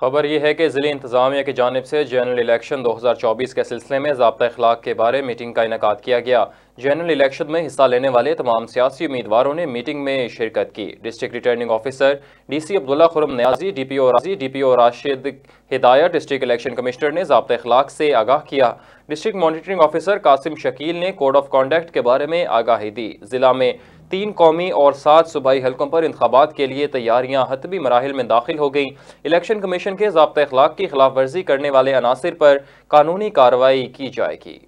खबर यह है कि ज़िले इंतज़ामिया की जानब से जनरल इलेक्शन 2024 के सिलसिले में जबता अखलाक के बारे मीटिंग का इनका किया गया जनरल इलेक्शन में हिस्सा लेने वाले तमाम सियासी उम्मीदवारों ने मीटिंग में शिरकत की district returning officer D C Abdullah Khurram Niazi D P O Raji D P ओ राशिद हिदायत डिस्ट्रिक्ट इलेक्शन कमिश्नर ने जबता अखलाक से आगाह किया district monitoring officer Qasim Shakeel ने कोड ऑफ कॉन्डक्ट के बारे में आगाही दी ज़िला में तीन कौमी और सात सूबाई हलकों पर इंतबात के लिए तैयारियाँ हतबी मराहल में दाखिल हो गई इलेक्शन कमीशन के जबता अखलाक की खिलाफ वर्जी करने वाले अनासर पर कानूनी कार्रवाई की जाएगी